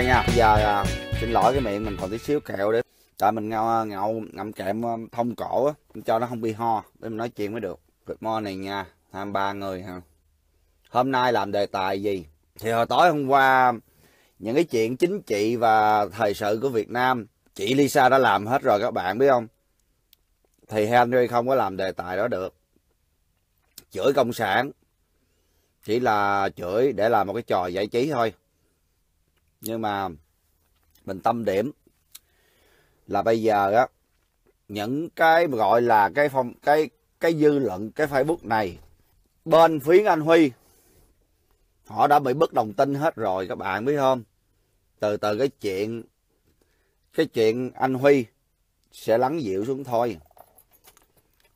nha bây giờ à, xin lỗi cái miệng mình còn tí xíu kẹo để tại mình ngậu à, ngậu ngậm kẹm à, thông cổ á cho nó không bị ho để mình nói chuyện mới được good morning nha tham ba người ha hôm nay làm đề tài gì thì hồi tối hôm qua những cái chuyện chính trị và thời sự của việt nam chị lisa đã làm hết rồi các bạn biết không thì henry không có làm đề tài đó được chửi cộng sản chỉ là chửi để làm một cái trò giải trí thôi nhưng mà mình tâm điểm là bây giờ á những cái gọi là cái phong cái cái dư luận cái facebook này bên phía anh huy họ đã bị bất đồng tin hết rồi các bạn biết không từ từ cái chuyện cái chuyện anh huy sẽ lắng dịu xuống thôi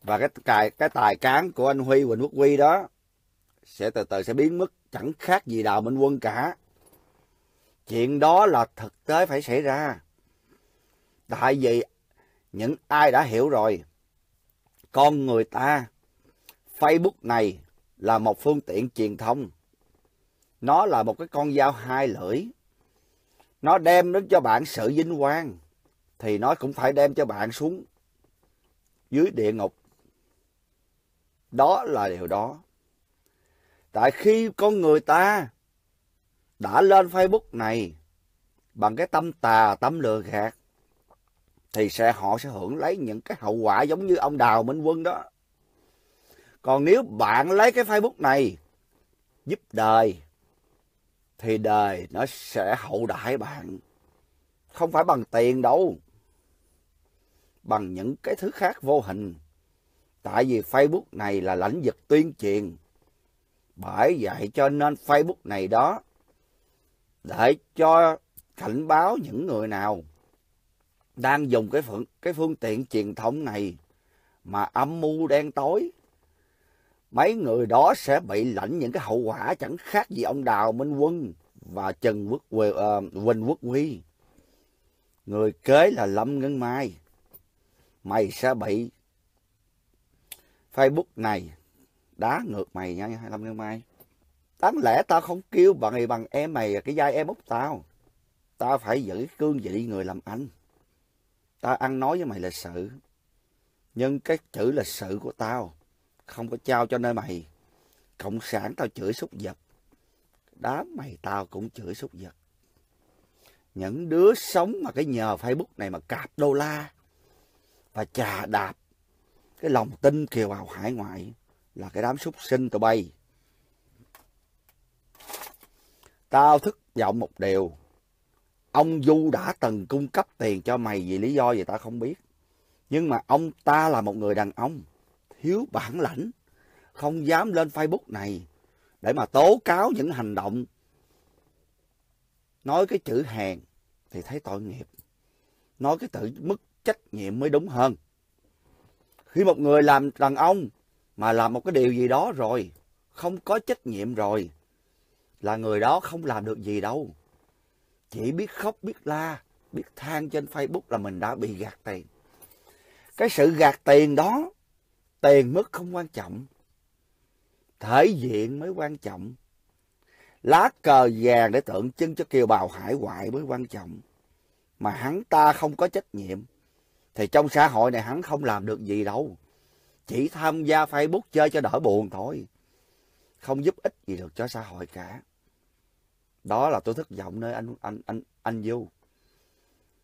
và cái tài cái tài cán của anh huy quỳnh quốc huy đó sẽ từ từ sẽ biến mất chẳng khác gì đào minh quân cả Chuyện đó là thực tế phải xảy ra. Tại vì những ai đã hiểu rồi, con người ta, Facebook này là một phương tiện truyền thông. Nó là một cái con dao hai lưỡi. Nó đem đến cho bạn sự vinh quang, thì nó cũng phải đem cho bạn xuống dưới địa ngục. Đó là điều đó. Tại khi con người ta đã lên Facebook này bằng cái tâm tà, tâm lừa gạt, thì sẽ họ sẽ hưởng lấy những cái hậu quả giống như ông Đào Minh Quân đó. Còn nếu bạn lấy cái Facebook này giúp đời, thì đời nó sẽ hậu đại bạn. Không phải bằng tiền đâu, bằng những cái thứ khác vô hình. Tại vì Facebook này là lãnh vực tuyên truyền. Bởi vậy cho nên Facebook này đó để cho cảnh báo những người nào đang dùng cái phương, cái phương tiện truyền thống này mà âm mưu đen tối mấy người đó sẽ bị lãnh những cái hậu quả chẳng khác gì ông Đào Minh Quân và Trần Quốc ờ, Huỳnh Quốc Huy. Người kế là Lâm Ngân Mai. Mày sẽ bị Facebook này đá ngược mày nha Lâm Ngân Mai. Đáng lẽ tao không kêu bằng bằng em mày cái vai em út tao. Tao phải giữ cương vị người làm anh. Tao ăn nói với mày là sự. Nhưng cái chữ là sự của tao. Không có trao cho nơi mày. Cộng sản tao chửi súc vật. Đám mày tao cũng chửi súc vật. Những đứa sống mà cái nhờ Facebook này mà cạp đô la và chà đạp cái lòng tin kiều bào hải ngoại là cái đám súc sinh tụi bay Tao thức vọng một điều. Ông Du đã từng cung cấp tiền cho mày vì lý do gì ta không biết. Nhưng mà ông ta là một người đàn ông, thiếu bản lãnh, không dám lên Facebook này để mà tố cáo những hành động. Nói cái chữ hèn thì thấy tội nghiệp. Nói cái tự mức trách nhiệm mới đúng hơn. Khi một người làm đàn ông mà làm một cái điều gì đó rồi, không có trách nhiệm rồi, là người đó không làm được gì đâu. Chỉ biết khóc, biết la, biết than trên Facebook là mình đã bị gạt tiền. Cái sự gạt tiền đó, tiền mất không quan trọng. Thể diện mới quan trọng. Lá cờ vàng để tượng trưng cho kiều bào hải ngoại mới quan trọng. Mà hắn ta không có trách nhiệm. Thì trong xã hội này hắn không làm được gì đâu. Chỉ tham gia Facebook chơi cho đỡ buồn thôi. Không giúp ích gì được cho xã hội cả đó là tôi thất vọng nơi anh anh anh anh du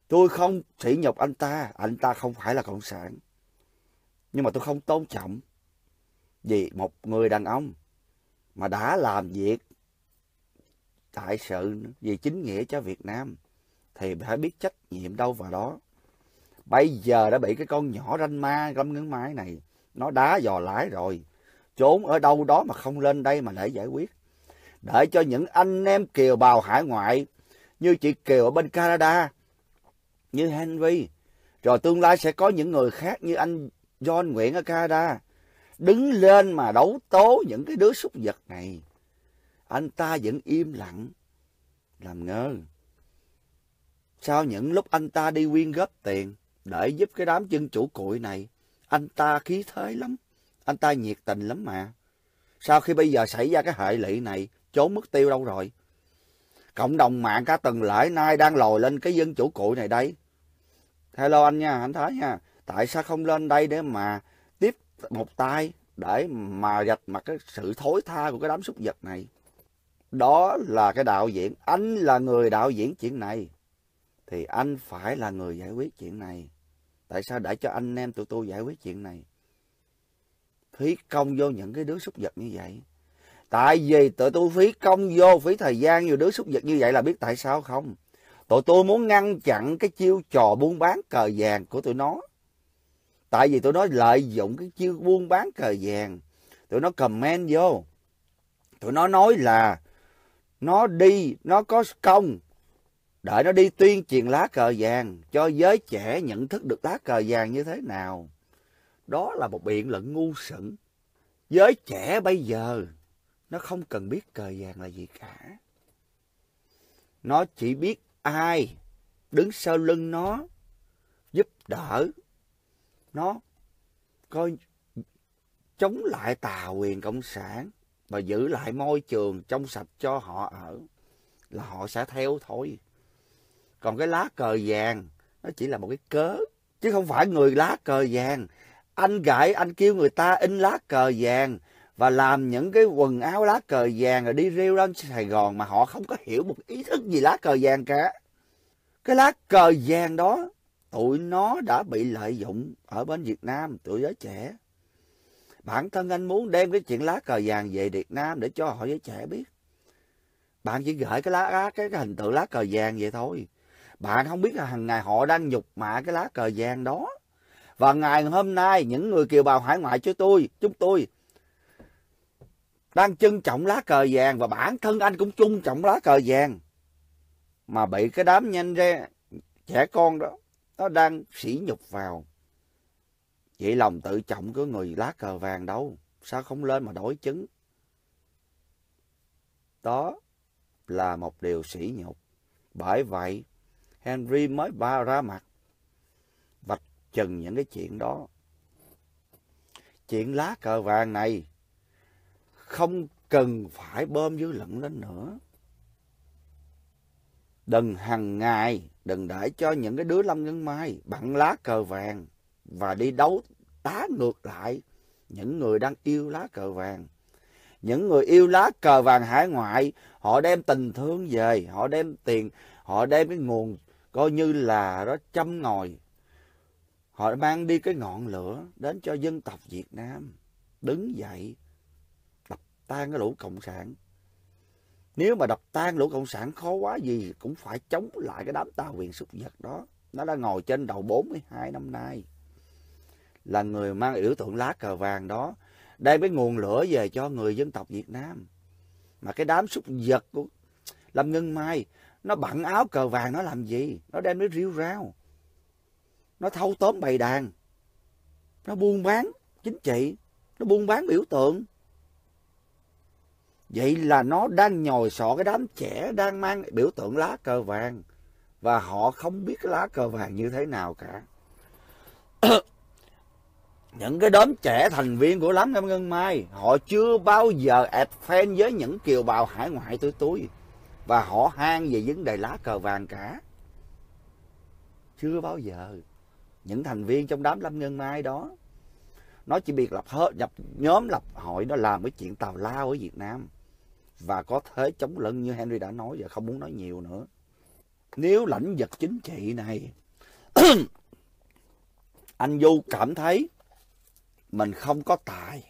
tôi không sỉ nhục anh ta anh ta không phải là cộng sản nhưng mà tôi không tôn trọng vì một người đàn ông mà đã làm việc tại sự vì chính nghĩa cho Việt Nam thì phải biết trách nhiệm đâu vào đó. Bây giờ đã bị cái con nhỏ ranh ma găm ngấn mái này nó đá dò lái rồi. Trốn ở đâu đó mà không lên đây mà để giải quyết để cho những anh em kiều bào hải ngoại như chị Kiều ở bên Canada, như Henry, rồi tương lai sẽ có những người khác như anh John Nguyễn ở Canada, đứng lên mà đấu tố những cái đứa súc vật này. Anh ta vẫn im lặng, làm ngơ. Sau những lúc anh ta đi quyên góp tiền để giúp cái đám chân chủ cụi này, anh ta khí thế lắm, anh ta nhiệt tình lắm mà. Sau khi bây giờ xảy ra cái hệ lụy này, trốn mất tiêu đâu rồi. Cộng đồng mạng cả tuần lễ nay đang lồi lên cái dân chủ cụi này đấy. Hello anh nha, anh Thái nha. Tại sao không lên đây để mà tiếp một tay để mà gạch mặt cái sự thối tha của cái đám súc vật này? Đó là cái đạo diễn. Anh là người đạo diễn chuyện này. Thì anh phải là người giải quyết chuyện này. Tại sao để cho anh em tụi tôi giải quyết chuyện này? Phí công vô những cái đứa súc vật như vậy. Tại vì tụi tôi phí công vô, phí thời gian nhiều đứa xúc vật như vậy là biết tại sao không? Tụi tôi muốn ngăn chặn cái chiêu trò buôn bán cờ vàng của tụi nó. Tại vì tụi nó lợi dụng cái chiêu buôn bán cờ vàng. Tụi nó comment vô. Tụi nó nói là nó đi, nó có công. Đợi nó đi tuyên truyền lá cờ vàng cho giới trẻ nhận thức được lá cờ vàng như thế nào. Đó là một biện luận ngu xuẩn. Giới trẻ bây giờ nó không cần biết cờ vàng là gì cả. Nó chỉ biết ai đứng sau lưng nó, giúp đỡ nó, coi chống lại tà quyền cộng sản và giữ lại môi trường trong sạch cho họ ở là họ sẽ theo thôi. Còn cái lá cờ vàng nó chỉ là một cái cớ chứ không phải người lá cờ vàng. Anh gậy anh kêu người ta in lá cờ vàng và làm những cái quần áo lá cờ vàng rồi đi rêu lên Sài Gòn mà họ không có hiểu một ý thức gì lá cờ vàng cả. Cái lá cờ vàng đó tụi nó đã bị lợi dụng ở bên Việt Nam, tụi giới trẻ. Bản thân anh muốn đem cái chuyện lá cờ vàng về Việt Nam để cho họ giới trẻ biết. Bạn chỉ gửi cái lá cái, cái hình tượng lá cờ vàng vậy thôi. Bạn không biết là hàng ngày họ đang nhục mạ cái lá cờ vàng đó. Và ngày hôm nay những người kiều bào hải ngoại cho tôi, chúng tôi đang trân trọng lá cờ vàng và bản thân anh cũng trân trọng lá cờ vàng mà bị cái đám nhanh ra trẻ con đó nó đang sỉ nhục vào vậy lòng tự trọng của người lá cờ vàng đâu sao không lên mà đổi chứng đó là một điều sỉ nhục bởi vậy henry mới ba ra mặt vạch trần những cái chuyện đó chuyện lá cờ vàng này không cần phải bơm dư luận lên nữa. Đừng hằng ngày, đừng để cho những cái đứa Lâm Ngân Mai bằng lá cờ vàng và đi đấu tá ngược lại những người đang yêu lá cờ vàng. Những người yêu lá cờ vàng hải ngoại, họ đem tình thương về, họ đem tiền, họ đem cái nguồn coi như là đó châm ngòi. Họ mang đi cái ngọn lửa đến cho dân tộc Việt Nam. Đứng dậy, tan cái lũ cộng sản nếu mà đập tan lũ cộng sản khó quá gì cũng phải chống lại cái đám tà quyền súc vật đó nó đã ngồi trên đầu 42 năm nay là người mang biểu tượng lá cờ vàng đó đem cái nguồn lửa về cho người dân tộc Việt Nam mà cái đám súc vật của Lâm Ngân Mai nó bận áo cờ vàng nó làm gì nó đem nó riêu rao nó thâu tóm bày đàn nó buôn bán chính trị nó buôn bán biểu tượng Vậy là nó đang nhồi sọ cái đám trẻ đang mang biểu tượng lá cờ vàng. Và họ không biết lá cờ vàng như thế nào cả. những cái đám trẻ thành viên của lắm năm ngân mai họ chưa bao giờ ẹt phen với những kiều bào hải ngoại tối túi và họ hang về vấn đề lá cờ vàng cả chưa bao giờ những thành viên trong đám lâm ngân mai đó nó chỉ biết lập hết nhập nhóm lập hội nó làm cái chuyện tào lao ở việt nam và có thế chống lưng như Henry đã nói và không muốn nói nhiều nữa. Nếu lãnh vực chính trị này, anh Du cảm thấy mình không có tài,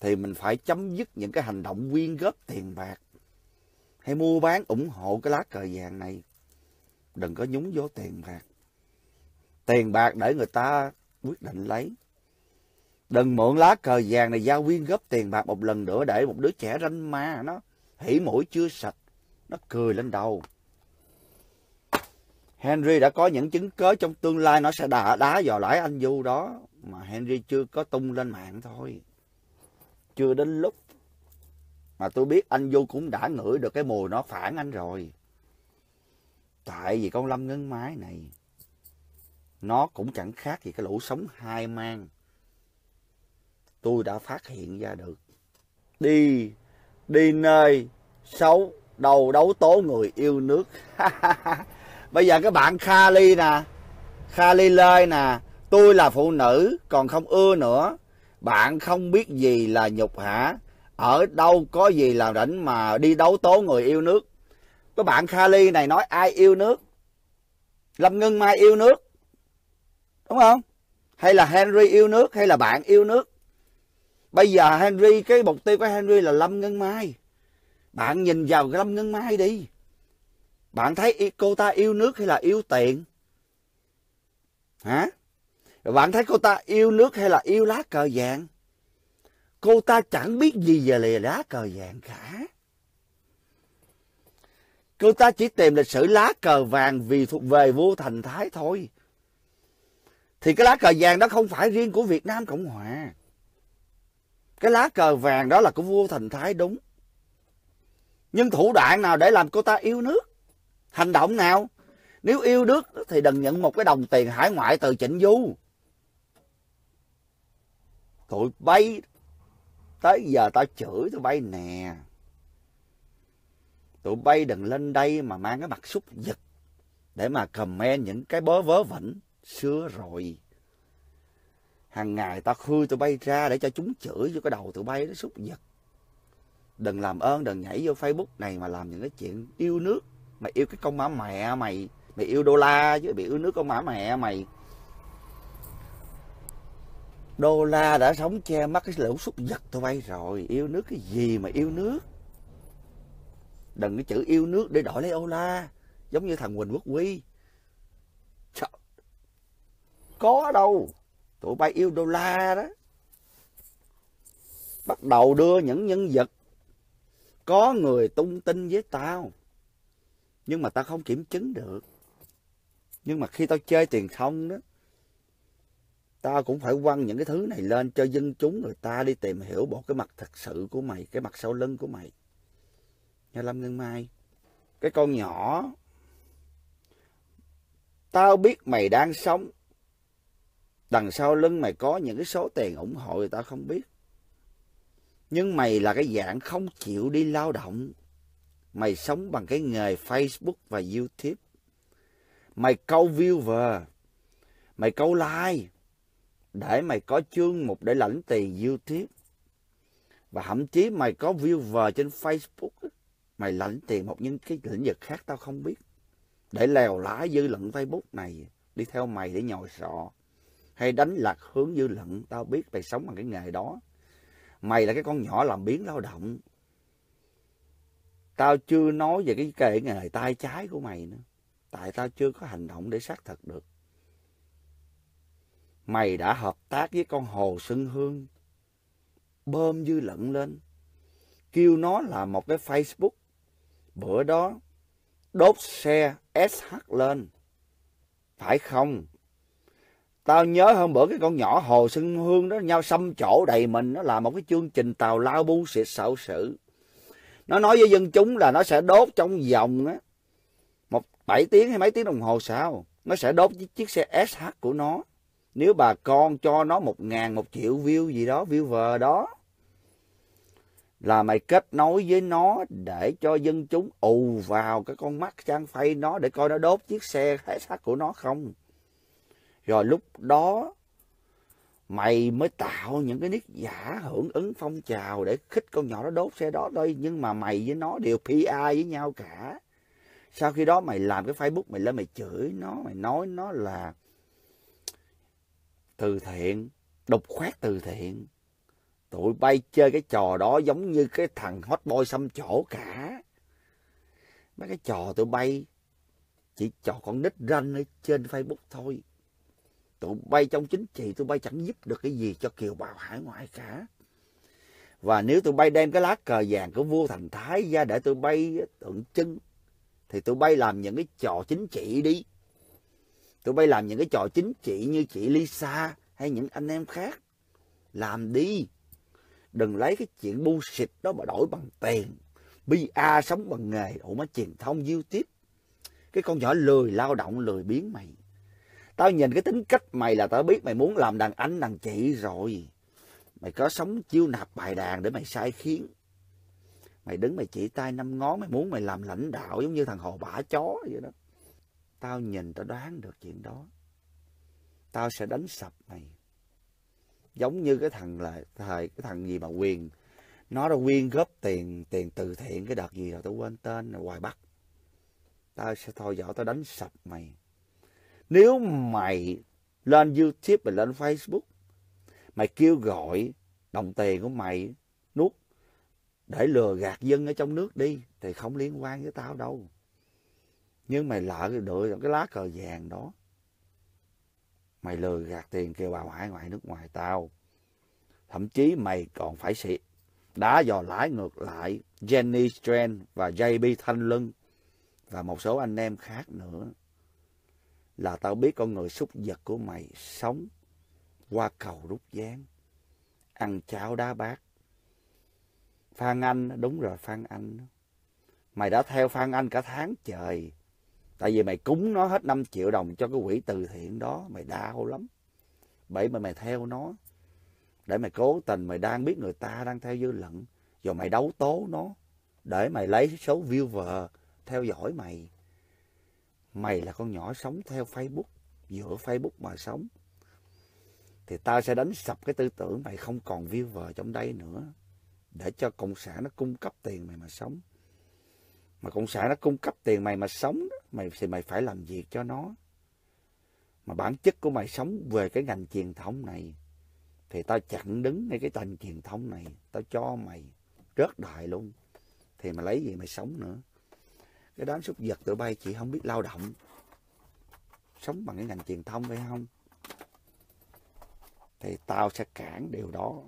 thì mình phải chấm dứt những cái hành động quyên góp tiền bạc hay mua bán ủng hộ cái lá cờ vàng này. Đừng có nhúng vô tiền bạc. Tiền bạc để người ta quyết định lấy. Đừng mượn lá cờ vàng này giao quyên góp tiền bạc một lần nữa để một đứa trẻ ranh ma nó hỉ mũi chưa sạch. Nó cười lên đầu. Henry đã có những chứng cớ trong tương lai nó sẽ đá, đá vào lãi anh Du đó. Mà Henry chưa có tung lên mạng thôi. Chưa đến lúc. Mà tôi biết anh Du cũng đã ngửi được cái mùi nó phản anh rồi. Tại vì con Lâm ngân mái này. Nó cũng chẳng khác gì cái lũ sống hai mang tôi đã phát hiện ra được. Đi, đi nơi xấu, đầu đấu tố người yêu nước. Bây giờ các bạn Kali nè, Kali lơi nè, tôi là phụ nữ còn không ưa nữa. Bạn không biết gì là nhục hả? Ở đâu có gì là rảnh mà đi đấu tố người yêu nước. Các bạn Kali này nói ai yêu nước? Lâm Ngân Mai yêu nước. Đúng không? Hay là Henry yêu nước hay là bạn yêu nước? Bây giờ Henry, cái mục tiêu của Henry là Lâm Ngân Mai. Bạn nhìn vào Lâm Ngân Mai đi. Bạn thấy cô ta yêu nước hay là yêu tiền? Hả? Bạn thấy cô ta yêu nước hay là yêu lá cờ vàng? Cô ta chẳng biết gì về lìa lá cờ vàng cả. Cô ta chỉ tìm lịch sử lá cờ vàng vì thuộc về vua Thành Thái thôi. Thì cái lá cờ vàng đó không phải riêng của Việt Nam Cộng Hòa cái lá cờ vàng đó là của vua Thành Thái đúng. Nhưng thủ đoạn nào để làm cô ta yêu nước? Hành động nào? Nếu yêu nước thì đừng nhận một cái đồng tiền hải ngoại từ Trịnh Du. Tụi bay, tới giờ tao chửi tụi bay nè. Tụi bay đừng lên đây mà mang cái mặt xúc giật để mà comment những cái bớ vớ vẩn xưa rồi hàng ngày ta khư tụi bay ra để cho chúng chửi cho cái đầu tụi bay nó súc giật đừng làm ơn đừng nhảy vô facebook này mà làm những cái chuyện yêu nước mày yêu cái con mã mẹ mày mày yêu đô la chứ bị yêu nước con mã mẹ mày đô la đã sống che mắt cái lũ súc giật tụi bay rồi yêu nước cái gì mà yêu nước đừng cái chữ yêu nước để đổi lấy ô la giống như thằng huỳnh quốc huy có đâu tụi bay yêu đô la đó bắt đầu đưa những nhân vật có người tung tin với tao nhưng mà tao không kiểm chứng được nhưng mà khi tao chơi tiền không đó tao cũng phải quăng những cái thứ này lên cho dân chúng người ta đi tìm hiểu bộ cái mặt thật sự của mày cái mặt sau lưng của mày nha lâm ngân mai cái con nhỏ tao biết mày đang sống đằng sau lưng mày có những cái số tiền ủng hộ người ta không biết. Nhưng mày là cái dạng không chịu đi lao động. Mày sống bằng cái nghề Facebook và YouTube. Mày câu viewer, mày câu like, để mày có chương mục để lãnh tiền YouTube. Và thậm chí mày có viewer trên Facebook, mày lãnh tiền một những cái lĩnh vực khác tao không biết. Để lèo lái dư luận Facebook này, đi theo mày để nhồi sọ hay đánh lạc hướng dư luận tao biết mày sống bằng cái nghề đó mày là cái con nhỏ làm biến lao động tao chưa nói về cái kệ nghề tay trái của mày nữa tại tao chưa có hành động để xác thực được mày đã hợp tác với con hồ xuân hương bơm dư luận lên kêu nó là một cái facebook bữa đó đốt xe sh lên phải không Tao nhớ hôm bữa cái con nhỏ Hồ Xuân Hương đó nhau xâm chỗ đầy mình nó là một cái chương trình tàu lao bu xịt xạo sự. Nó nói với dân chúng là nó sẽ đốt trong vòng á một bảy tiếng hay mấy tiếng đồng hồ sao, nó sẽ đốt với chiếc xe SH của nó. Nếu bà con cho nó một ngàn một triệu view gì đó, view vờ đó là mày kết nối với nó để cho dân chúng ù vào cái con mắt trang phay nó để coi nó đốt chiếc xe SH của nó không. Rồi lúc đó mày mới tạo những cái nick giả hưởng ứng phong trào để khích con nhỏ đó đốt xe đó thôi. Nhưng mà mày với nó đều PI với nhau cả. Sau khi đó mày làm cái Facebook mày lên mày chửi nó, mày nói nó là từ thiện, đục khoét từ thiện. Tụi bay chơi cái trò đó giống như cái thằng hot boy xăm chỗ cả. Mấy cái trò tụi bay chỉ trò con nít ranh ở trên Facebook thôi tụi bay trong chính trị tụi bay chẳng giúp được cái gì cho kiều bào hải ngoại cả và nếu tụi bay đem cái lá cờ vàng của vua thành thái ra để tụi bay tượng trưng thì tụi bay làm những cái trò chính trị đi tụi bay làm những cái trò chính trị như chị lisa hay những anh em khác làm đi đừng lấy cái chuyện bu xịt đó mà đổi bằng tiền pa sống bằng nghề ủa má truyền thông youtube cái con nhỏ lười lao động lười biếng mày Tao nhìn cái tính cách mày là tao biết mày muốn làm đàn anh đàn chị rồi. Mày có sống chiêu nạp bài đàn để mày sai khiến. Mày đứng mày chỉ tay năm ngón mày muốn mày làm lãnh đạo giống như thằng hồ bả chó vậy đó. Tao nhìn tao đoán được chuyện đó. Tao sẽ đánh sập mày. Giống như cái thằng là thời cái thằng gì mà quyền nó đã quyên góp tiền tiền từ thiện cái đợt gì rồi tao quên tên là Hoài Bắc. Tao sẽ thôi dõi tao đánh sập mày. Nếu mày lên YouTube và lên Facebook, mày kêu gọi đồng tiền của mày nuốt để lừa gạt dân ở trong nước đi thì không liên quan với tao đâu. Nhưng mày lỡ được cái lá cờ vàng đó. Mày lừa gạt tiền kêu bào hải ngoại nước ngoài tao. Thậm chí mày còn phải xịt đá dò lái ngược lại Jenny Strand và JB Thanh Lân và một số anh em khác nữa là tao biết con người súc vật của mày sống qua cầu rút gián, ăn cháo đá bát. Phan Anh, đúng rồi Phan Anh. Mày đã theo Phan Anh cả tháng trời. Tại vì mày cúng nó hết 5 triệu đồng cho cái quỹ từ thiện đó, mày đau lắm. Bởi mà mày theo nó, để mày cố tình mày đang biết người ta đang theo dư luận, rồi mày đấu tố nó, để mày lấy số viewer theo dõi mày mày là con nhỏ sống theo Facebook, giữa Facebook mà sống. Thì tao sẽ đánh sập cái tư tưởng mày không còn view viewer trong đây nữa. Để cho Cộng sản nó cung cấp tiền mày mà sống. Mà Cộng sản nó cung cấp tiền mày mà sống, mày thì mày phải làm việc cho nó. Mà bản chất của mày sống về cái ngành truyền thống này. Thì tao chặn đứng ngay cái ngành truyền thống này. Tao cho mày rớt đại luôn. Thì mày lấy gì mày sống nữa cái đám súc vật tụi bay chỉ không biết lao động sống bằng cái ngành truyền thông phải không thì tao sẽ cản điều đó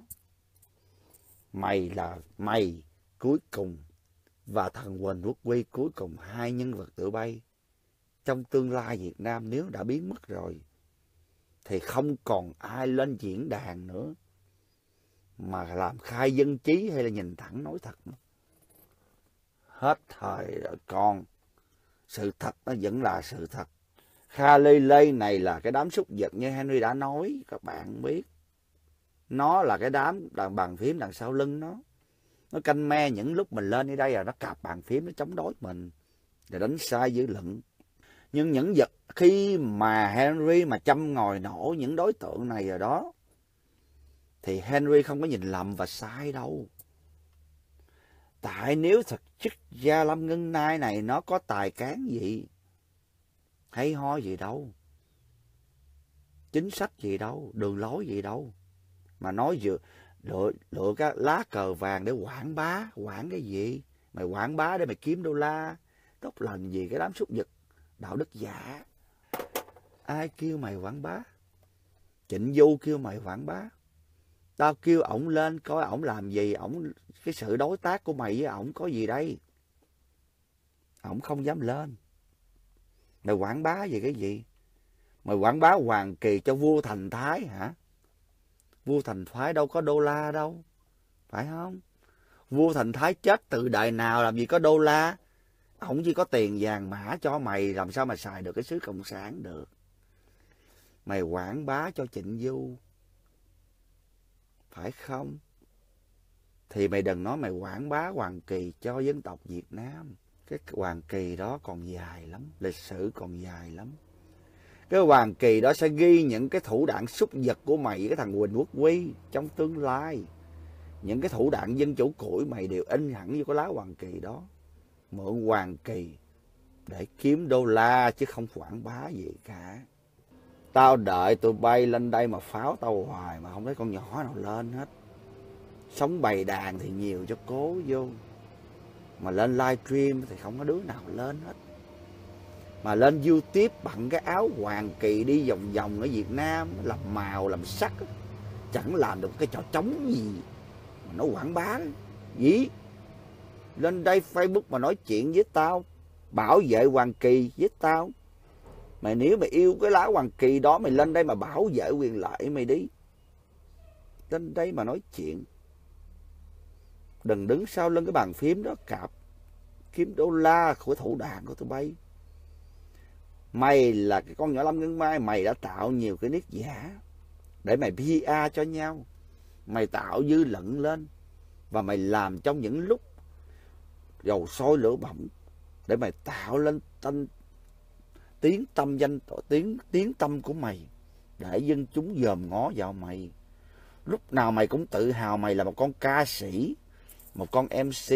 mày là mày cuối cùng và thần huỳnh quốc quy cuối cùng hai nhân vật tự bay trong tương lai việt nam nếu đã biến mất rồi thì không còn ai lên diễn đàn nữa mà làm khai dân trí hay là nhìn thẳng nói thật nữa hết thời rồi con sự thật nó vẫn là sự thật Galilei này là cái đám xúc vật như Henry đã nói các bạn biết nó là cái đám đàn bàn phím đằng sau lưng nó nó canh me những lúc mình lên đi đây là nó cạp bàn phím nó chống đối mình để đánh sai dữ luận nhưng những vật khi mà Henry mà chăm ngồi nổ những đối tượng này rồi đó thì Henry không có nhìn lầm và sai đâu Tại nếu thật chức Gia Lâm Ngân Nai này nó có tài cán gì, hay ho gì đâu, chính sách gì đâu, đường lối gì đâu. Mà nói vừa lựa, lựa cái lá cờ vàng để quảng bá, quảng cái gì? Mày quảng bá để mày kiếm đô la, tốt lần gì cái đám súc vật, đạo đức giả. Ai kêu mày quảng bá? Trịnh Du kêu mày quảng bá. Tao kêu ổng lên coi ổng làm gì, ổng cái sự đối tác của mày với ổng có gì đây ổng không dám lên mày quảng bá về cái gì mày quảng bá hoàng kỳ cho vua thành thái hả vua thành thái đâu có đô la đâu phải không vua thành thái chết từ đại nào làm gì có đô la ổng chỉ có tiền vàng mã cho mày làm sao mà xài được cái xứ cộng sản được mày quảng bá cho trịnh du phải không thì mày đừng nói mày quảng bá hoàng kỳ cho dân tộc Việt Nam. Cái hoàng kỳ đó còn dài lắm, lịch sử còn dài lắm. Cái hoàng kỳ đó sẽ ghi những cái thủ đoạn xúc vật của mày cái thằng Huỳnh Quốc Quy trong tương lai. Những cái thủ đoạn dân chủ củi mày đều in hẳn như cái lá hoàng kỳ đó. Mượn hoàng kỳ để kiếm đô la chứ không quảng bá gì cả. Tao đợi tụi bay lên đây mà pháo tao hoài mà không thấy con nhỏ nào lên hết sống bày đàn thì nhiều cho cố vô mà lên livestream thì không có đứa nào lên hết mà lên youtube bằng cái áo hoàng kỳ đi vòng vòng ở việt nam làm màu làm sắc chẳng làm được cái trò trống gì mà nó quảng bá gì lên đây facebook mà nói chuyện với tao bảo vệ hoàng kỳ với tao mày nếu mày yêu cái lá hoàng kỳ đó mày lên đây mà bảo vệ quyền lợi mày đi lên đây mà nói chuyện đừng đứng sau lưng cái bàn phím đó cạp kiếm đô la của thủ đoạn của tụi bay mày là cái con nhỏ lâm ngân mai mày đã tạo nhiều cái nick giả để mày pr cho nhau mày tạo dư luận lên và mày làm trong những lúc dầu sôi lửa bỏng để mày tạo lên tên tiếng tâm danh tiếng tiếng tâm của mày để dân chúng dòm ngó vào mày lúc nào mày cũng tự hào mày là một con ca sĩ một con mc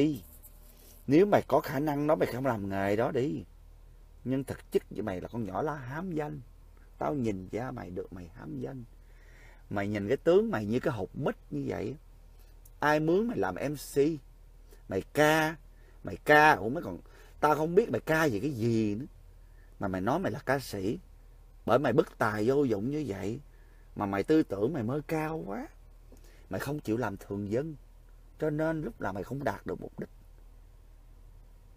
nếu mày có khả năng đó mày không làm nghề đó đi nhưng thực chất với mày là con nhỏ lá hám danh tao nhìn ra mày được mày hám danh mày nhìn cái tướng mày như cái hộp mít như vậy ai mướn mày làm mc mày ca mày ca ủa mới còn tao không biết mày ca gì cái gì nữa mà mày nói mày là ca sĩ bởi mày bất tài vô dụng như vậy mà mày tư tưởng mày mới cao quá mày không chịu làm thường dân cho nên lúc nào mày không đạt được mục đích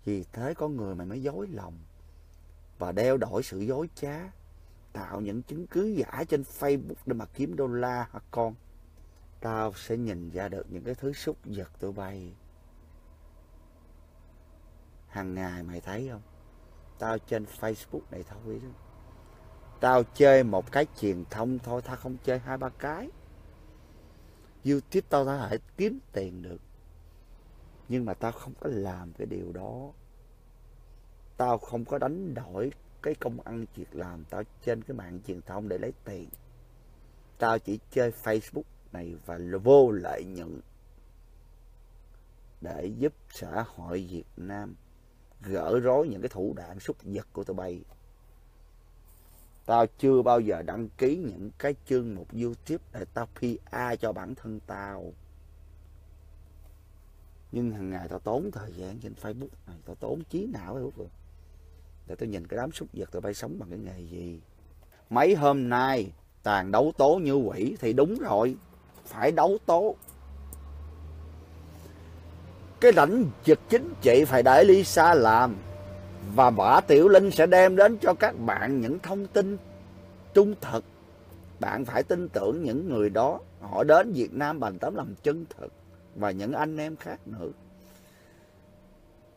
vì thế con người mày mới dối lòng và đeo đổi sự dối trá tạo những chứng cứ giả trên facebook để mà kiếm đô la hả con tao sẽ nhìn ra được những cái thứ xúc vật tụi bay hàng ngày mày thấy không tao trên facebook này thôi đó tao chơi một cái truyền thông thôi tao không chơi hai ba cái you tiếp tao ta phải kiếm tiền được nhưng mà tao không có làm cái điều đó tao không có đánh đổi cái công ăn việc làm tao trên cái mạng truyền thông để lấy tiền tao chỉ chơi facebook này và vô lợi nhuận để giúp xã hội việt nam gỡ rối những cái thủ đoạn xúc vật của tụi bay tao chưa bao giờ đăng ký những cái chương mục youtube để tao pa cho bản thân tao nhưng hàng ngày tao tốn thời gian trên facebook này tao tốn trí não facebook rồi để tao nhìn cái đám súc vật tao bay sống bằng cái nghề gì mấy hôm nay tàn đấu tố như quỷ thì đúng rồi phải đấu tố cái lãnh vực chính trị phải để Lisa làm và Võ Tiểu Linh sẽ đem đến cho các bạn những thông tin trung thực. Bạn phải tin tưởng những người đó, họ đến Việt Nam bằng tấm lòng chân thật và những anh em khác nữa.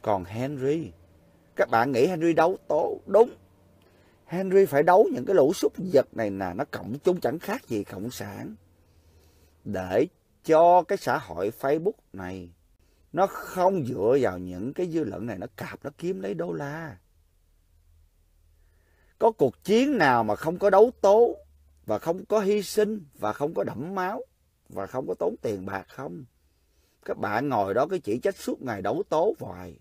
Còn Henry, các bạn nghĩ Henry đấu tố, đúng. Henry phải đấu những cái lũ súc vật này nè, nó cộng chung chẳng khác gì cộng sản. Để cho cái xã hội Facebook này nó không dựa vào những cái dư luận này nó cạp nó kiếm lấy đô la có cuộc chiến nào mà không có đấu tố và không có hy sinh và không có đẫm máu và không có tốn tiền bạc không các bạn ngồi đó cái chỉ trách suốt ngày đấu tố hoài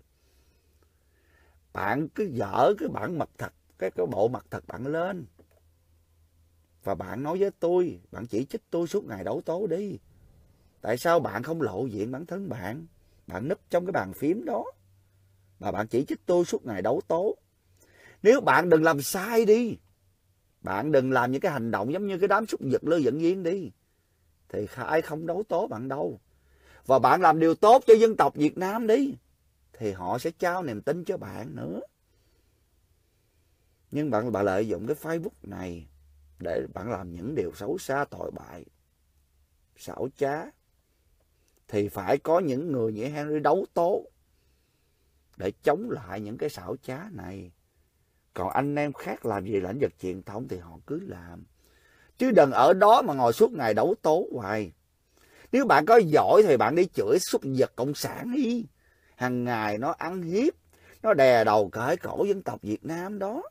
bạn cứ dở cái bản mặt thật cái cái bộ mặt thật bạn lên và bạn nói với tôi bạn chỉ trích tôi suốt ngày đấu tố đi tại sao bạn không lộ diện bản thân bạn bạn núp trong cái bàn phím đó. Và bạn chỉ trích tôi suốt ngày đấu tố. Nếu bạn đừng làm sai đi. Bạn đừng làm những cái hành động giống như cái đám súc vật lơ dẫn viên đi. Thì ai không đấu tố bạn đâu. Và bạn làm điều tốt cho dân tộc Việt Nam đi. Thì họ sẽ trao niềm tin cho bạn nữa. Nhưng bạn bà lợi dụng cái Facebook này để bạn làm những điều xấu xa tội bại, xảo trá, thì phải có những người như Henry đấu tố để chống lại những cái xảo trá này. Còn anh em khác làm gì lãnh vực truyền thống thì họ cứ làm. Chứ đừng ở đó mà ngồi suốt ngày đấu tố hoài. Nếu bạn có giỏi thì bạn đi chửi xúc vật cộng sản đi. Hàng ngày nó ăn hiếp, nó đè đầu cởi cổ dân tộc Việt Nam đó.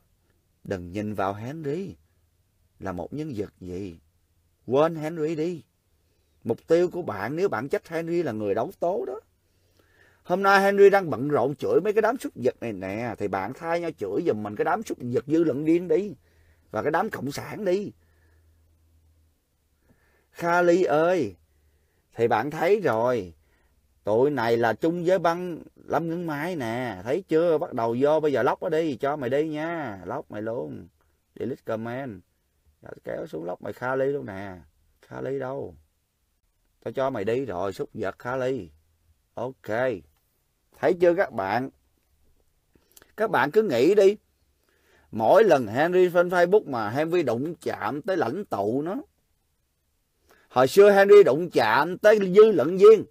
Đừng nhìn vào Henry là một nhân vật gì. Quên Henry đi. Mục tiêu của bạn nếu bạn trách Henry là người đấu tố đó. Hôm nay Henry đang bận rộn chửi mấy cái đám súc vật này nè. Thì bạn thay nhau chửi giùm mình cái đám súc vật dư luận điên đi. Và cái đám cộng sản đi. Kali ơi. Thì bạn thấy rồi. Tụi này là chung với băng Lâm Ngân Mai nè. Thấy chưa? Bắt đầu vô. Bây giờ lóc nó đi. Cho mày đi nha. Lóc mày luôn. Delete comment. Rồi kéo xuống lóc mày Kali luôn nè. Kali đâu? Tao cho mày đi rồi, xúc vật Kali. Ok. Thấy chưa các bạn? Các bạn cứ nghĩ đi. Mỗi lần Henry trên Facebook mà Henry đụng chạm tới lãnh tụ nó. Hồi xưa Henry đụng chạm tới dư luận viên.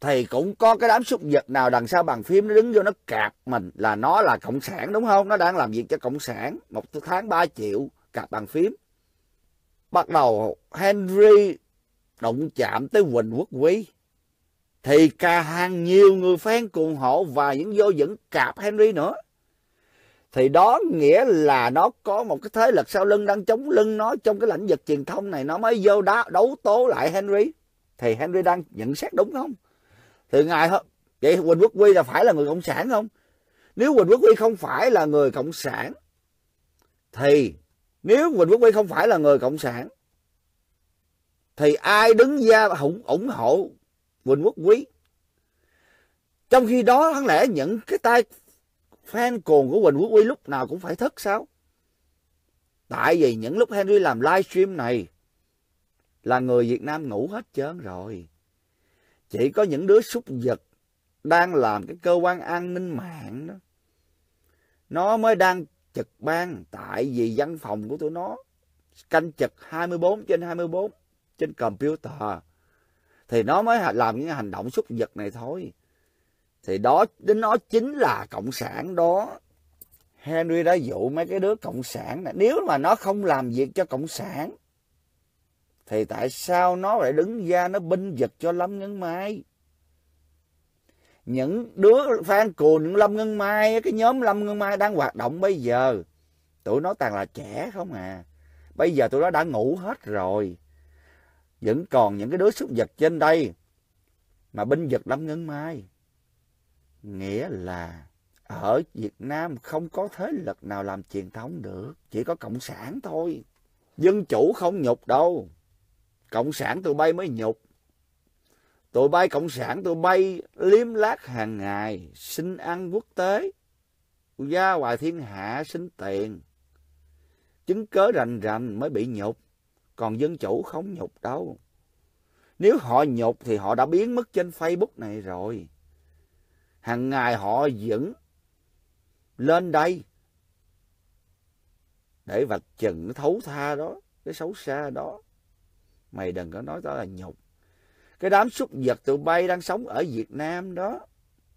Thì cũng có cái đám xúc vật nào đằng sau bàn phím nó đứng vô nó cạp mình là nó là cộng sản đúng không? Nó đang làm việc cho cộng sản. Một tháng 3 triệu cạp bàn phím. Bắt đầu Henry động chạm tới Huỳnh Quốc Quý, thì cả hàng nhiều người fan cùng hộ và những vô dẫn cạp Henry nữa. Thì đó nghĩa là nó có một cái thế lực sau lưng đang chống lưng nó trong cái lãnh vực truyền thông này nó mới vô đá, đấu tố lại Henry. Thì Henry đang nhận xét đúng không? Thì ngài vậy Huỳnh Quốc Quy là phải là người Cộng sản không? Nếu Huỳnh Quốc Quy không phải là người Cộng sản thì nếu Huỳnh Quốc Quy không phải là người Cộng sản thì ai đứng ra ủng, ủng hộ Quỳnh Quốc Quý. Trong khi đó đáng lẽ những cái tay fan cuồng của Quỳnh Quốc Quý lúc nào cũng phải thất sao? Tại vì những lúc Henry làm livestream này là người Việt Nam ngủ hết trơn rồi. Chỉ có những đứa súc vật đang làm cái cơ quan an ninh mạng đó. Nó mới đang trực ban tại vì văn phòng của tụi nó canh trực 24 trên 24 trên computer thì nó mới làm những hành động xúc vật này thôi thì đó đến nó chính là cộng sản đó Henry đã dụ mấy cái đứa cộng sản này nếu mà nó không làm việc cho cộng sản thì tại sao nó lại đứng ra nó binh vực cho Lâm Ngân Mai những đứa fan cùn những Lâm Ngân Mai cái nhóm Lâm Ngân Mai đang hoạt động bây giờ tụi nó toàn là trẻ không à bây giờ tụi nó đã ngủ hết rồi vẫn còn những cái đối xúc vật trên đây mà binh vật lắm ngân mai. Nghĩa là ở Việt Nam không có thế lực nào làm truyền thống được, chỉ có Cộng sản thôi. Dân chủ không nhục đâu, Cộng sản tụi bay mới nhục. Tụi bay Cộng sản tụi bay liếm lát hàng ngày, xin ăn quốc tế, ra ngoài thiên hạ xin tiền. Chứng cớ rành rành mới bị nhục. Còn dân chủ không nhục đâu. Nếu họ nhục thì họ đã biến mất trên Facebook này rồi. Hàng ngày họ vẫn lên đây để vạch trần cái thấu tha đó, cái xấu xa đó. Mày đừng có nói tao là nhục. Cái đám súc vật tụi bay đang sống ở Việt Nam đó,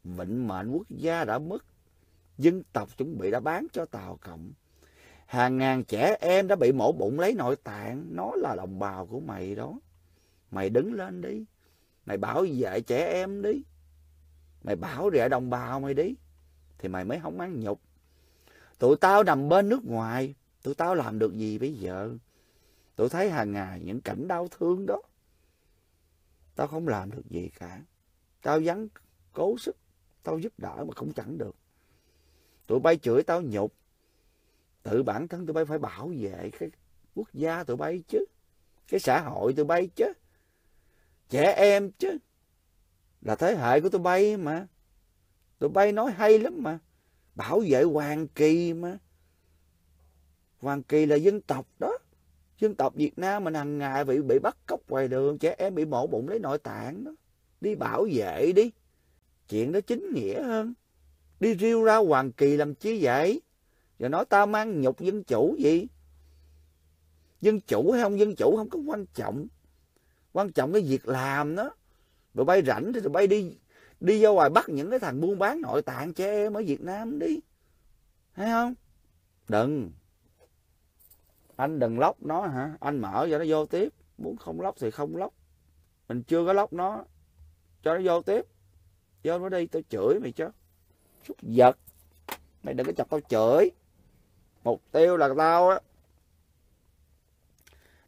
vĩnh mệnh quốc gia đã mất, dân tộc chuẩn bị đã bán cho Tàu Cộng hàng ngàn trẻ em đã bị mổ bụng lấy nội tạng, nó là đồng bào của mày đó. Mày đứng lên đi, mày bảo vệ trẻ em đi, mày bảo vệ đồng bào mày đi, thì mày mới không ăn nhục. Tụi tao nằm bên nước ngoài, tụi tao làm được gì bây giờ? Tụi thấy hàng ngày những cảnh đau thương đó. Tao không làm được gì cả. Tao vắng cố sức, tao giúp đỡ mà cũng chẳng được. Tụi bay chửi tao nhục, tự bản thân tụi bay phải bảo vệ cái quốc gia tụi bay chứ cái xã hội tụi bay chứ trẻ em chứ là thế hệ của tụi bay mà tụi bay nói hay lắm mà bảo vệ hoàng kỳ mà hoàng kỳ là dân tộc đó dân tộc việt nam mình hàng ngày bị bị bắt cóc ngoài đường trẻ em bị mổ bụng lấy nội tạng đó đi bảo vệ đi chuyện đó chính nghĩa hơn đi riêu ra hoàng kỳ làm chi vậy và nói ta mang nhục dân chủ gì? Dân chủ hay không dân chủ không có quan trọng. Quan trọng cái việc làm đó. Rồi bay rảnh thì bay đi đi ra ngoài bắt những cái thằng buôn bán nội tạng trẻ em ở Việt Nam đi. hay không? Đừng. Anh đừng lóc nó hả? Anh mở cho nó vô tiếp. Muốn không lóc thì không lóc. Mình chưa có lóc nó. Cho nó vô tiếp. Vô nó đi tao chửi mày chứ. Xúc giật. Mày đừng có chọc tao chửi mục tiêu là tao á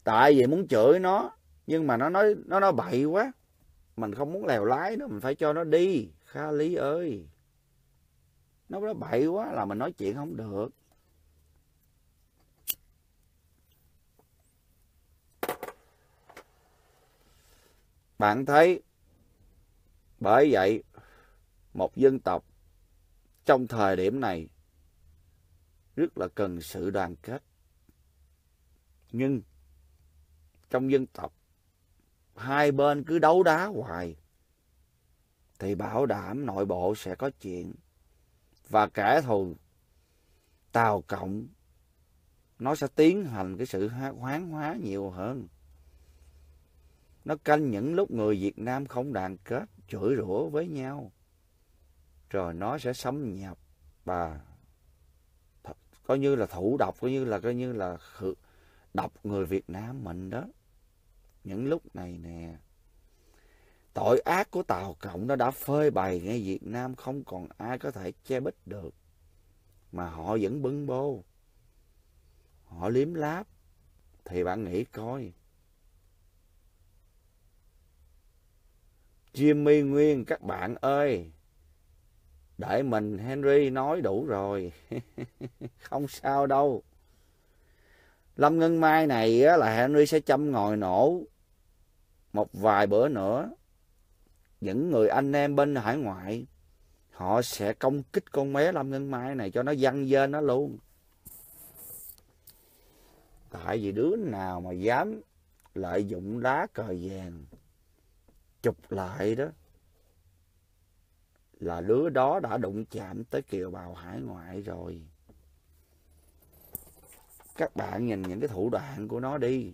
tại vì muốn chửi nó nhưng mà nó nói nó nó bậy quá mình không muốn lèo lái nữa mình phải cho nó đi kha lý ơi nó nó bậy quá là mình nói chuyện không được bạn thấy bởi vậy một dân tộc trong thời điểm này rất là cần sự đoàn kết. Nhưng trong dân tộc, hai bên cứ đấu đá hoài, thì bảo đảm nội bộ sẽ có chuyện. Và kẻ thù Tàu Cộng nó sẽ tiến hành cái sự hoán hóa nhiều hơn. Nó canh những lúc người Việt Nam không đoàn kết, chửi rủa với nhau. Rồi nó sẽ xâm nhập và coi như là thủ độc coi như là coi như là độc người Việt Nam mình đó những lúc này nè tội ác của Tàu Cộng nó đã phơi bày ngay Việt Nam không còn ai có thể che bít được mà họ vẫn bưng bô họ liếm láp thì bạn nghĩ coi Jimmy Nguyên các bạn ơi Đợi mình Henry nói đủ rồi. Không sao đâu. Lâm Ngân Mai này là Henry sẽ chăm ngồi nổ một vài bữa nữa. Những người anh em bên hải ngoại, họ sẽ công kích con bé Lâm Ngân Mai này cho nó văng dên nó luôn. Tại vì đứa nào mà dám lợi dụng lá cờ vàng chụp lại đó là đứa đó đã đụng chạm tới kiều bào hải ngoại rồi. Các bạn nhìn những cái thủ đoạn của nó đi.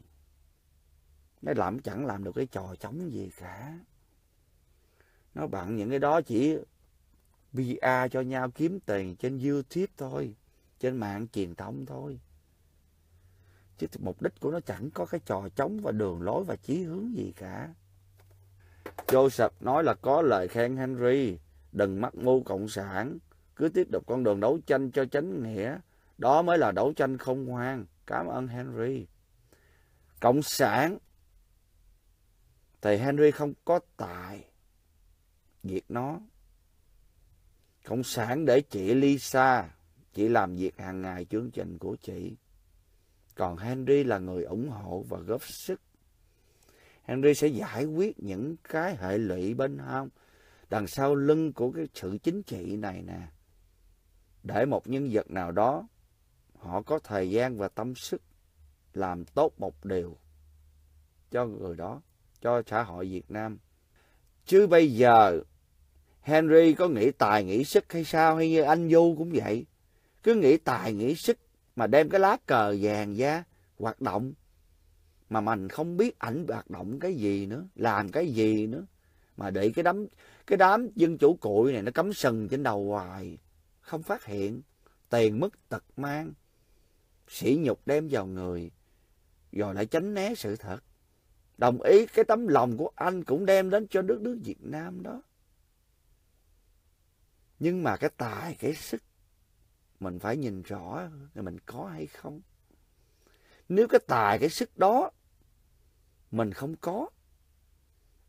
Nó làm chẳng làm được cái trò chống gì cả. Nó bằng những cái đó chỉ PR cho nhau kiếm tiền trên YouTube thôi. Trên mạng truyền thông thôi. Chứ mục đích của nó chẳng có cái trò chống và đường lối và chí hướng gì cả. Joseph nói là có lời khen Henry đừng mắc ngu cộng sản, cứ tiếp tục con đường đấu tranh cho chánh nghĩa. Đó mới là đấu tranh không ngoan. Cảm ơn Henry. Cộng sản thì Henry không có tài diệt nó. Cộng sản để chị Lisa, chị làm việc hàng ngày chương trình của chị. Còn Henry là người ủng hộ và góp sức. Henry sẽ giải quyết những cái hệ lụy bên hông đằng sau lưng của cái sự chính trị này nè để một nhân vật nào đó họ có thời gian và tâm sức làm tốt một điều cho người đó cho xã hội Việt Nam chứ bây giờ Henry có nghĩ tài nghĩ sức hay sao hay như anh Du cũng vậy cứ nghĩ tài nghĩ sức mà đem cái lá cờ vàng ra hoạt động mà mình không biết ảnh hoạt động cái gì nữa làm cái gì nữa mà để cái đấm cái đám dân chủ cụi này nó cắm sừng trên đầu hoài. Không phát hiện. Tiền mất tật mang. Sỉ nhục đem vào người. Rồi lại tránh né sự thật. Đồng ý cái tấm lòng của anh cũng đem đến cho đất nước Việt Nam đó. Nhưng mà cái tài, cái sức mình phải nhìn rõ là mình có hay không. Nếu cái tài, cái sức đó mình không có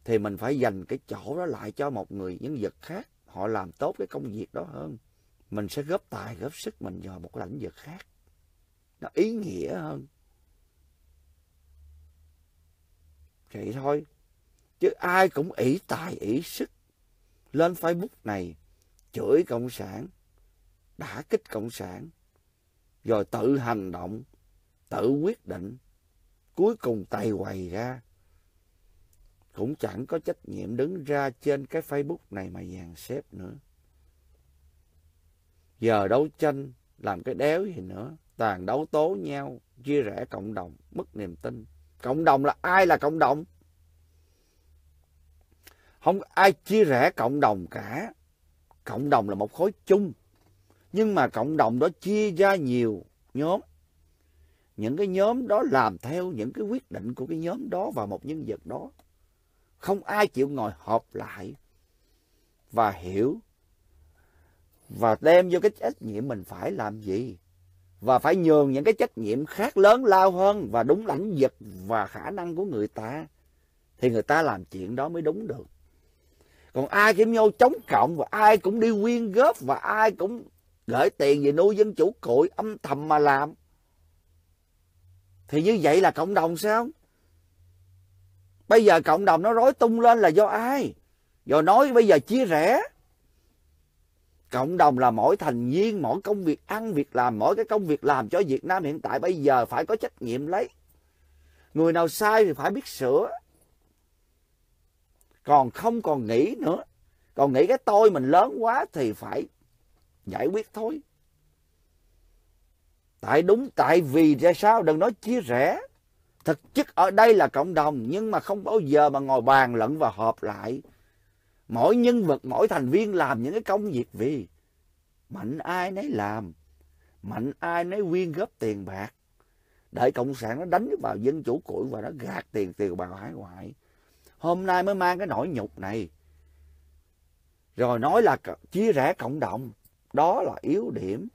thì mình phải dành cái chỗ đó lại cho một người nhân vật khác họ làm tốt cái công việc đó hơn mình sẽ góp tài góp sức mình vào một lĩnh vực khác nó ý nghĩa hơn vậy thôi chứ ai cũng ỷ tài ỷ sức lên facebook này chửi cộng sản đã kích cộng sản rồi tự hành động tự quyết định cuối cùng tay quầy ra cũng chẳng có trách nhiệm đứng ra trên cái Facebook này mà dàn xếp nữa. Giờ đấu tranh, làm cái đéo gì nữa, toàn đấu tố nhau, chia rẽ cộng đồng, mất niềm tin. Cộng đồng là ai là cộng đồng? Không ai chia rẽ cộng đồng cả. Cộng đồng là một khối chung. Nhưng mà cộng đồng đó chia ra nhiều nhóm. Những cái nhóm đó làm theo những cái quyết định của cái nhóm đó và một nhân vật đó. Không ai chịu ngồi họp lại và hiểu và đem vô cái trách nhiệm mình phải làm gì và phải nhường những cái trách nhiệm khác lớn lao hơn và đúng lãnh vực và khả năng của người ta thì người ta làm chuyện đó mới đúng được còn ai kiếm nhau chống cộng và ai cũng đi quyên góp và ai cũng gửi tiền về nuôi dân chủ cội âm thầm mà làm thì như vậy là cộng đồng sao Bây giờ cộng đồng nó rối tung lên là do ai? Do nói bây giờ chia rẽ. Cộng đồng là mỗi thành viên, mỗi công việc ăn, việc làm, mỗi cái công việc làm cho Việt Nam hiện tại bây giờ phải có trách nhiệm lấy. Người nào sai thì phải biết sửa. Còn không còn nghĩ nữa. Còn nghĩ cái tôi mình lớn quá thì phải giải quyết thôi. Tại đúng, tại vì ra sao đừng nói chia rẽ thực chất ở đây là cộng đồng nhưng mà không bao giờ mà ngồi bàn lẫn và họp lại mỗi nhân vật mỗi thành viên làm những cái công việc vì mạnh ai nấy làm mạnh ai nấy quyên góp tiền bạc để cộng sản nó đánh vào dân chủ cũ và nó gạt tiền tiền vào hải ngoại hôm nay mới mang cái nỗi nhục này rồi nói là chia rẽ cộng đồng đó là yếu điểm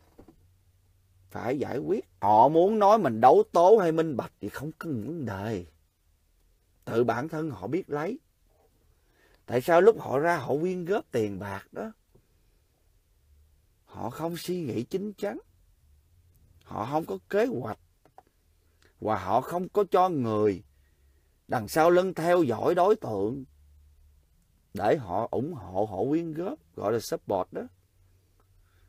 phải giải quyết. Họ muốn nói mình đấu tố hay minh bạch thì không cần vấn đề. Tự bản thân họ biết lấy. Tại sao lúc họ ra họ quyên góp tiền bạc đó? Họ không suy nghĩ chính chắn. Họ không có kế hoạch. Và họ không có cho người đằng sau lưng theo dõi đối tượng để họ ủng hộ, họ quyên góp, gọi là support đó.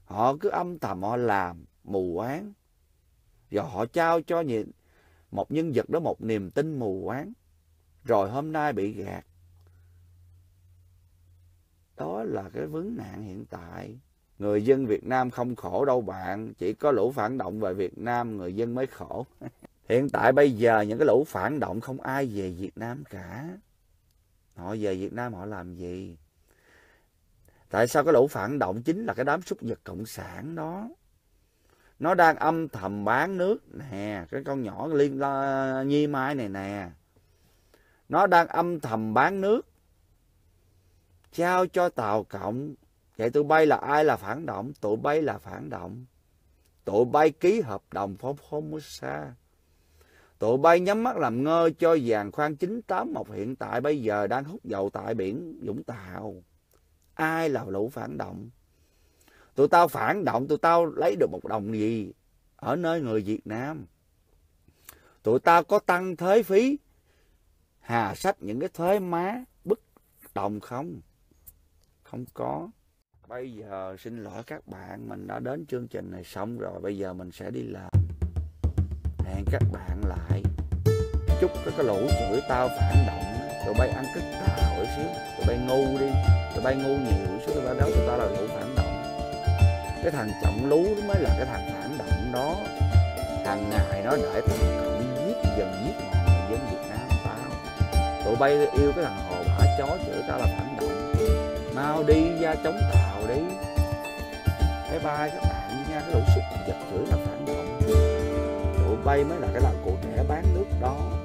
Họ cứ âm thầm họ làm mù quáng và họ trao cho một nhân vật đó một niềm tin mù quáng rồi hôm nay bị gạt đó là cái vấn nạn hiện tại người dân việt nam không khổ đâu bạn chỉ có lũ phản động về việt nam người dân mới khổ hiện tại bây giờ những cái lũ phản động không ai về việt nam cả họ về việt nam họ làm gì tại sao cái lũ phản động chính là cái đám súc vật cộng sản đó nó đang âm thầm bán nước nè cái con nhỏ liên la, nhi mai này nè nó đang âm thầm bán nước trao cho tàu cộng vậy tụi bay là ai là phản động tụi bay là phản động tụi bay ký hợp đồng phóng không mới xa tụi bay nhắm mắt làm ngơ cho vàng khoan 981 hiện tại bây giờ đang hút dầu tại biển Vũng Tàu ai là lũ phản động tụi tao phản động tụi tao lấy được một đồng gì ở nơi người việt nam tụi tao có tăng thuế phí hà sách những cái thuế má bất đồng không không có bây giờ xin lỗi các bạn mình đã đến chương trình này xong rồi bây giờ mình sẽ đi làm hẹn các bạn lại chúc cái, cái lũ chửi tao phản động tụi bay ăn cứt tao xíu tụi bay ngu đi tụi bay ngu nhiều xíu tụi bay đó tụi tao là lũ phản cái thằng trọng lú nó mới là cái thằng phản động đó thằng ngài nó để thằng cận giết dần giết mọi người dân việt nam tao tụi bay yêu cái thằng hồ bả chó chửi tao là phản động mau đi ra chống tàu đi cái bay các bạn nha cái lũ súc giật chửi là phản động tụi bay mới là cái thằng cụ trẻ bán nước đó